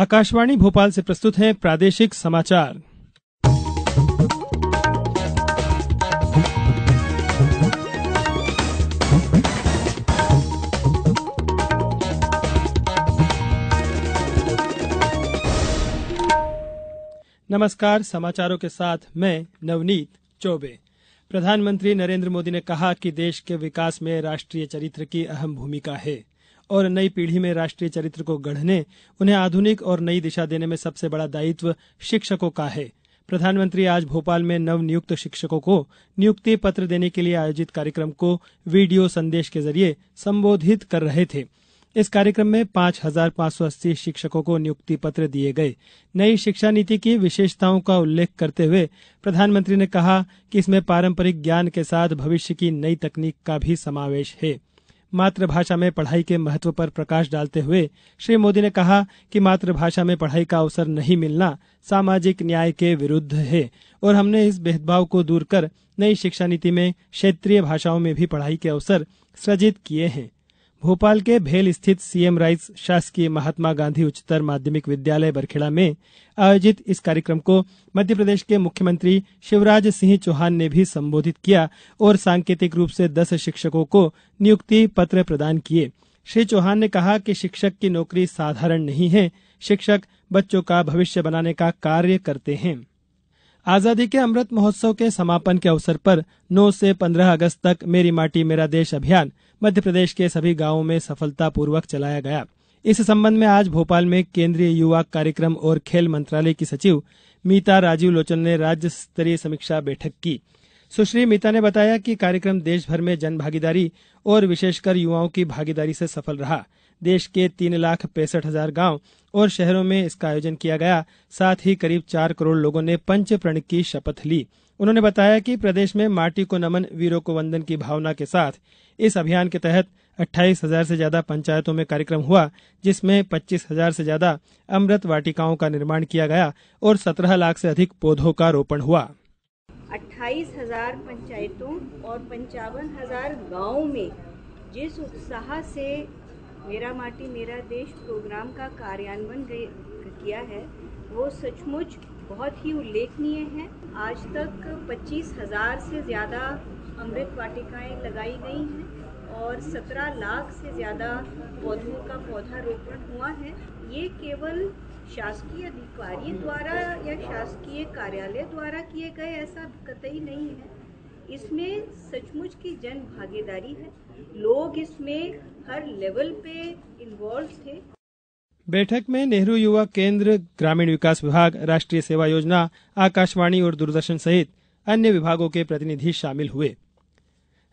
आकाशवाणी भोपाल से प्रस्तुत हैं प्रादेशिक समाचार नमस्कार समाचारों के साथ मैं नवनीत चौबे प्रधानमंत्री नरेंद्र मोदी ने कहा कि देश के विकास में राष्ट्रीय चरित्र की अहम भूमिका है और नई पीढ़ी में राष्ट्रीय चरित्र को गढ़ने उन्हें आधुनिक और नई दिशा देने में सबसे बड़ा दायित्व शिक्षकों का है प्रधानमंत्री आज भोपाल में नव नियुक्त शिक्षकों को नियुक्ति पत्र देने के लिए आयोजित कार्यक्रम को वीडियो संदेश के जरिए संबोधित कर रहे थे इस कार्यक्रम में पांच हजार पांच सौ अस्सी शिक्षकों को नियुक्ति पत्र दिए गए नई शिक्षा नीति की विशेषताओं का उल्लेख करते हुए प्रधानमंत्री ने कहा कि इसमें पारंपरिक ज्ञान के साथ भविष्य की नई तकनीक का भी समावेश है मातृभाषा में पढ़ाई के महत्व पर प्रकाश डालते हुए श्री मोदी ने कहा कि मातृभाषा में पढ़ाई का अवसर नहीं मिलना सामाजिक न्याय के विरुद्ध है और हमने इस भेदभाव को दूर कर नई शिक्षा नीति में क्षेत्रीय भाषाओं में भी पढ़ाई के अवसर सृजित किए हैं भोपाल के भेल स्थित सीएम राइस शासकीय महात्मा गांधी उच्चतर माध्यमिक विद्यालय बरखेड़ा में आयोजित इस कार्यक्रम को मध्य प्रदेश के मुख्यमंत्री शिवराज सिंह चौहान ने भी संबोधित किया और सांकेतिक रूप से दस शिक्षकों को नियुक्ति पत्र प्रदान किए श्री चौहान ने कहा कि शिक्षक की नौकरी साधारण नहीं है शिक्षक बच्चों का भविष्य बनाने का कार्य करते हैं आजादी के अमृत महोत्सव के समापन के अवसर पर 9 से 15 अगस्त तक मेरी माटी मेरा देश अभियान मध्य प्रदेश के सभी गांवों में सफलतापूर्वक चलाया गया इस संबंध में आज भोपाल में केंद्रीय युवा कार्यक्रम और खेल मंत्रालय की सचिव मीता राजीव लोचन ने राज्य स्तरीय समीक्षा बैठक की सुश्री मीता ने बताया कि कार्यक्रम देश भर में जन भागीदारी और विशेषकर युवाओं की भागीदारी से सफल रहा है देश के तीन लाख पैंसठ हजार गांव और शहरों में इसका आयोजन किया गया साथ ही करीब चार करोड़ लोगों ने पंच प्रण की शपथ ली उन्होंने बताया कि प्रदेश में माटी को नमन वीरों को वंदन की भावना के साथ इस अभियान के तहत अट्ठाईस हजार से ज्यादा पंचायतों में कार्यक्रम हुआ जिसमें पच्चीस हजार से ज्यादा अमृत वाटिकाओं का निर्माण किया गया और सत्रह लाख से अधिक पौधों का रोपण हुआ अट्ठाईस हजार पंचायतों और पंचावन हजार गाँव में जिस उत्साह से मेरा माटी मेरा देश प्रोग्राम का कार्यान्वयन किया है वो सचमुच बहुत ही उल्लेखनीय है आज तक पच्चीस हज़ार से ज़्यादा अमृत वाटिकाएँ लगाई गई हैं और 17 लाख से ज़्यादा पौधों का पौधारोपण हुआ है ये केवल शासकीय अधिकारी द्वारा या शासकीय कार्यालय द्वारा किए गए ऐसा कतई नहीं है इसमें सचमुच की जन भागीदारी है लोग इसमें हर लेवल पे इन्वॉल्व थे बैठक में नेहरू युवा केंद्र ग्रामीण विकास विभाग राष्ट्रीय सेवा योजना आकाशवाणी और दूरदर्शन सहित अन्य विभागों के प्रतिनिधि शामिल हुए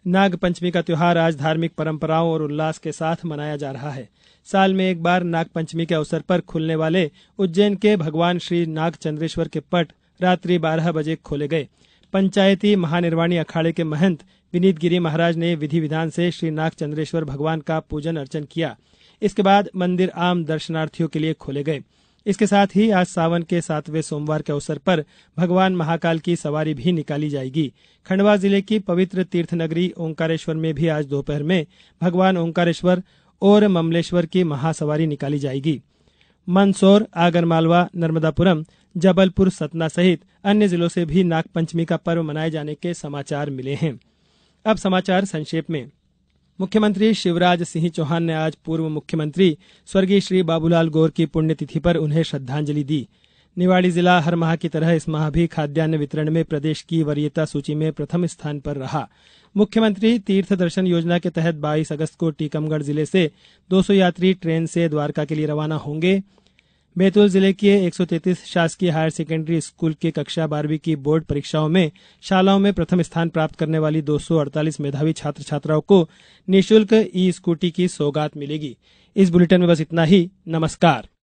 नाग पंचमी का त्यौहार आज धार्मिक परंपराओं और उल्लास के साथ मनाया जा रहा है साल में एक बार नाग पंचमी के अवसर पर खुलने वाले उज्जैन के भगवान श्री नाग चंद्रेश्वर के पट रात्रि बारह बजे खोले गए पंचायती महानिर्वाणी अखाड़े के महंत विनीत गिरी महाराज ने विधि विधान से श्री नाग चंद्रेश्वर भगवान का पूजन अर्चन किया इसके बाद मंदिर आम दर्शनार्थियों के लिए खोले गए इसके साथ ही आज सावन के सातवें सोमवार के अवसर पर भगवान महाकाल की सवारी भी निकाली जाएगी खंडवा जिले की पवित्र तीर्थ नगरी ओंकारेश्वर में भी आज दोपहर में भगवान ओंकारेश्वर और ममलेश्वर की महासवारी निकाली जाएगी मंदसौर आगरमालवा नर्मदापुरम जबलपुर सतना सहित अन्य जिलों से भी नागपंचमी का पर्व मनाये जाने के समाचार मिले हैं अब समाचार संक्षेप में मुख्यमंत्री शिवराज सिंह चौहान ने आज पूर्व मुख्यमंत्री स्वर्गीय श्री बाबूलाल गौर की पुण्यतिथि पर उन्हें श्रद्धांजलि दी निवाड़ी जिला हर माह की तरह इस माह भी खाद्यान्न वितरण में प्रदेश की वरीयता सूची में प्रथम स्थान पर रहा मुख्यमंत्री तीर्थ दर्शन योजना के तहत 22 अगस्त को टीकमगढ़ जिले से 200 यात्री ट्रेन से द्वारका के लिए रवाना होंगे बैतूल जिले के 133 शासकीय हायर सेकेंडरी स्कूल के कक्षा बारहवीं की बोर्ड परीक्षाओं में शालाओं में प्रथम स्थान प्राप्त करने वाली 248 मेधावी छात्र छात्राओं को निःशुल्क ई स्कूटी की सौगात मिलेगी इस बुलेटिन में बस इतना ही नमस्कार